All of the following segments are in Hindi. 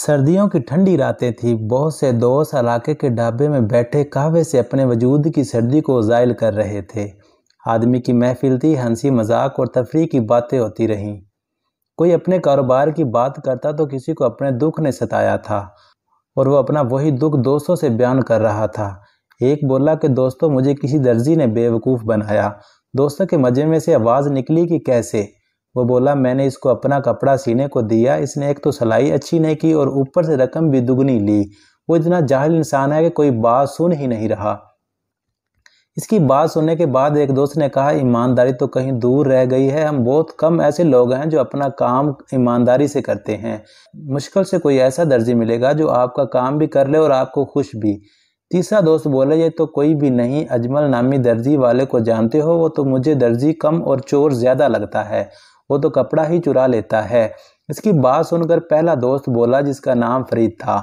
सर्दियों की ठंडी रातें थी बहुत से दोस्त इलाके के ढाबे में बैठे कहवे से अपने वजूद की सर्दी को जायल कर रहे थे आदमी की महफिल थी हंसी मजाक और तफरी की बातें होती रहीं कोई अपने कारोबार की बात करता तो किसी को अपने दुख ने सताया था और वह अपना वही दुख दोस्तों से बयान कर रहा था एक बोला कि दोस्तों मुझे किसी दर्जी ने बेवकूफ़ बनाया दोस्तों के मजे में से आवाज़ निकली कि कैसे वो बोला मैंने इसको अपना कपड़ा सीने को दिया इसने एक तो सलाई अच्छी नहीं की और ऊपर से रकम भी दुगनी ली वो इतना जाहिल इंसान है कि कोई बात सुन ही नहीं रहा इसकी बात सुनने के बाद एक दोस्त ने कहा ईमानदारी तो कहीं दूर रह गई है हम बहुत कम ऐसे लोग हैं जो अपना काम ईमानदारी से करते हैं मुश्किल से कोई ऐसा दर्जी मिलेगा जो आपका काम भी कर ले और आपको खुश भी तीसरा दोस्त बोला ये तो कोई भी नहीं अजमल नामी दर्जी वाले को जानते हो वो तो मुझे दर्जी कम और चोर ज़्यादा लगता है वो तो कपड़ा ही चुरा लेता है इसकी बात सुनकर पहला दोस्त बोला जिसका नाम फरीद था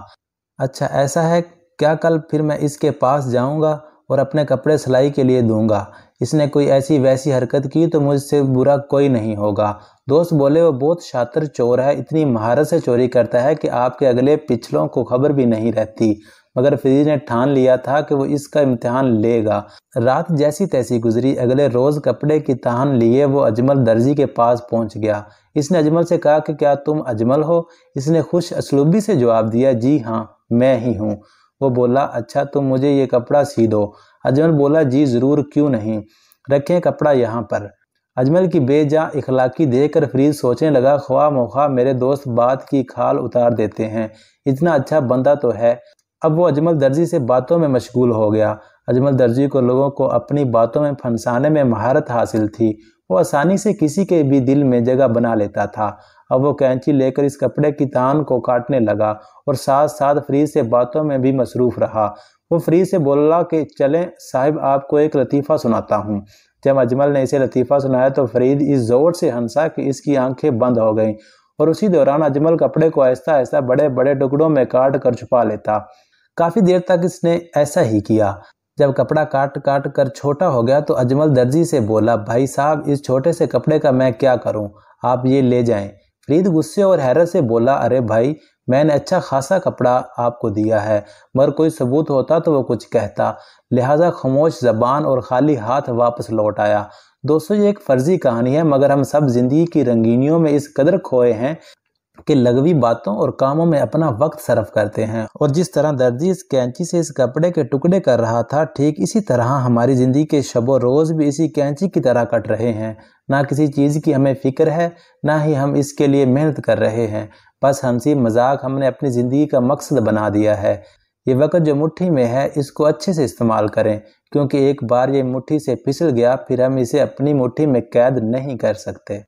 अच्छा ऐसा है क्या कल फिर मैं इसके पास जाऊंगा और अपने कपड़े सिलाई के लिए दूंगा इसने कोई ऐसी वैसी हरकत की तो मुझसे बुरा कोई नहीं होगा दोस्त बोले वो बहुत शातर चोर है इतनी महारत से चोरी करता है कि आपके अगले पिछलों को खबर भी नहीं रहती मगर फिजी ने ठान लिया था कि वो इसका इम्तहान लेगा रात जैसी तैसी गुजरी अगले रोज़ कपड़े की तहान लिए वो अजमल दर्जी के पास पहुंच गया इसने अजमल से कहा कि क्या तुम अजमल हो इसने खुश असलूबी से जवाब दिया जी हाँ मैं ही हूँ वो बोला अच्छा तुम मुझे ये कपड़ा सी दो अजमल बोला जी ज़रूर क्यों नहीं रखें कपड़ा यहाँ पर अजमल की बेजा इखलाकी देख कर फरीद सोचने लगा ख्वा मोखा मेरे दोस्त बात की खाल उतार देते हैं इतना अच्छा बंदा तो है अब वो अजमल दर्जी से बातों में मशगूल हो गया अजमल दर्जी को लोगों को अपनी बातों में फंसाने में महारत हासिल थी वो आसानी से किसी के भी दिल में जगह बना लेता था अब वो कैंची लेकर इस कपड़े की तान को काटने लगा और साथ साथ फ्रीज से बातों में भी मसरूफ रहा वो फ्रीज से बोला कि चलें साहब आपको एक लतीफ़ा सुनाता हूँ जब अजमल ने इसे लतीफ़ा सुनाया तो फरीद इस ज़ोर से हंसा कि इसकी आंखें बंद हो गईं और उसी दौरान अजमल कपड़े को ऐसा ऐसा बड़े बड़े टुकड़ों में काट कर छुपा लेता काफ़ी देर तक इसने ऐसा ही किया जब कपड़ा काट काट कर छोटा हो गया तो अजमल दर्जी से बोला भाई साहब इस छोटे से कपड़े का मैं क्या करूं आप ये ले जाएं फरीद गुस्से और हैरत से बोला अरे भाई मैंने अच्छा खासा कपड़ा आपको दिया है मगर कोई सबूत होता तो वो कुछ कहता लिहाजा खामोश जबान और खाली हाथ वापस लौट आया दोस्तों ये एक फर्जी कहानी है मगर हम सब ज़िंदगी की रंगीनियों में इस कदर खोए हैं के लगवी बातों और कामों में अपना वक्त सर्फ़ करते हैं और जिस तरह दर्जी इस कैंची से इस कपड़े के टुकड़े कर रहा था ठीक इसी तरह हमारी ज़िंदगी के शबो रोज़ भी इसी कैंची की तरह कट रहे हैं ना किसी चीज़ की हमें फ़िक्र है ना ही हम इसके लिए मेहनत कर रहे हैं बस हंसी मजाक हमने अपनी ज़िंदगी का मकसद बना दिया है ये वक्त जो मुट्ठी में है इसको अच्छे से इस्तेमाल करें क्योंकि एक बार ये मुट्ठी से फिसल गया फिर हम इसे अपनी मुट्ठी में कैद नहीं कर सकते